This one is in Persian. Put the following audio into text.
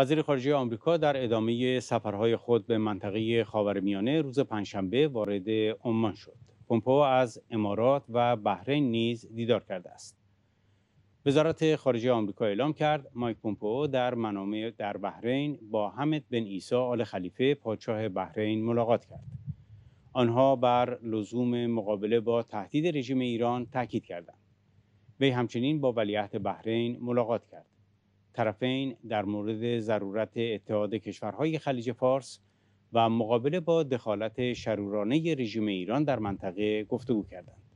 وزیر خارجه آمریکا در ادامه سفرهای خود به منطقه خاورمیانه روز پنجشنبه وارد عمان شد. پومپو از امارات و بحرین نیز دیدار کرده است. وزارت خارجه آمریکا اعلام کرد مایک پومپو در منامه در بحرین با حمد بن عیسی آل خلیفه پادشاه بحرین ملاقات کرد. آنها بر لزوم مقابله با تهدید رژیم ایران تاکید کردند. وی همچنین با ولیعهد بحرین ملاقات کرد. طرفین در مورد ضرورت اتحاد کشورهای خلیج فارس و مقابله با دخالت شرورانه رژیم ایران در منطقه گفتگو کردند.